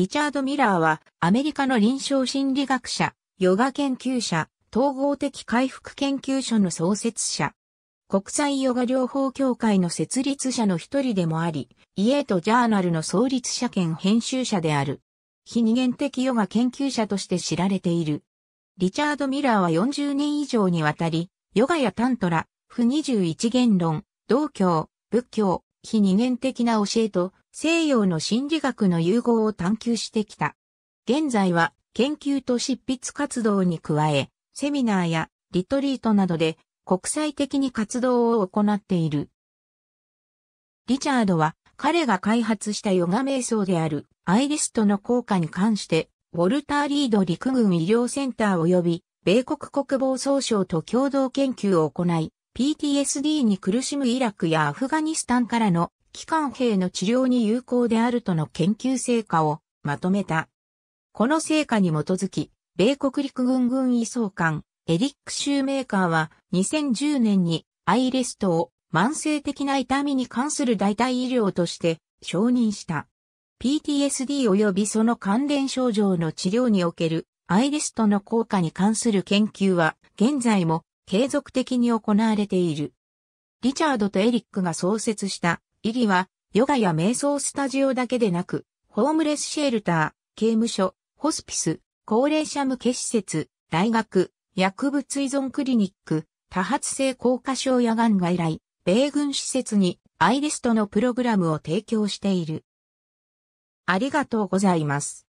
リチャード・ミラーは、アメリカの臨床心理学者、ヨガ研究者、統合的回復研究所の創設者。国際ヨガ療法協会の設立者の一人でもあり、イエートジャーナルの創立者兼編集者である。非二元的ヨガ研究者として知られている。リチャード・ミラーは40年以上にわたり、ヨガやタントラ、不21元論、道教、仏教、非二元的な教えと、西洋の心理学の融合を探求してきた。現在は研究と執筆活動に加え、セミナーやリトリートなどで国際的に活動を行っている。リチャードは彼が開発したヨガ瞑想であるアイリストの効果に関してウォルター・リード陸軍医療センター及び米国国防総省と共同研究を行い PTSD に苦しむイラクやアフガニスタンからの気管兵の治療に有効であるとの研究成果をまとめた。この成果に基づき、米国陸軍軍医総監、エリック・シューメーカーは2010年にアイレストを慢性的な痛みに関する代替医療として承認した。PTSD 及びその関連症状の治療におけるアイレストの効果に関する研究は現在も継続的に行われている。リチャードとエリックが創設した意義は、ヨガや瞑想スタジオだけでなく、ホームレスシェルター、刑務所、ホスピス、高齢者向け施設、大学、薬物依存クリニック、多発性硬化症や癌外来、米軍施設にアイリストのプログラムを提供している。ありがとうございます。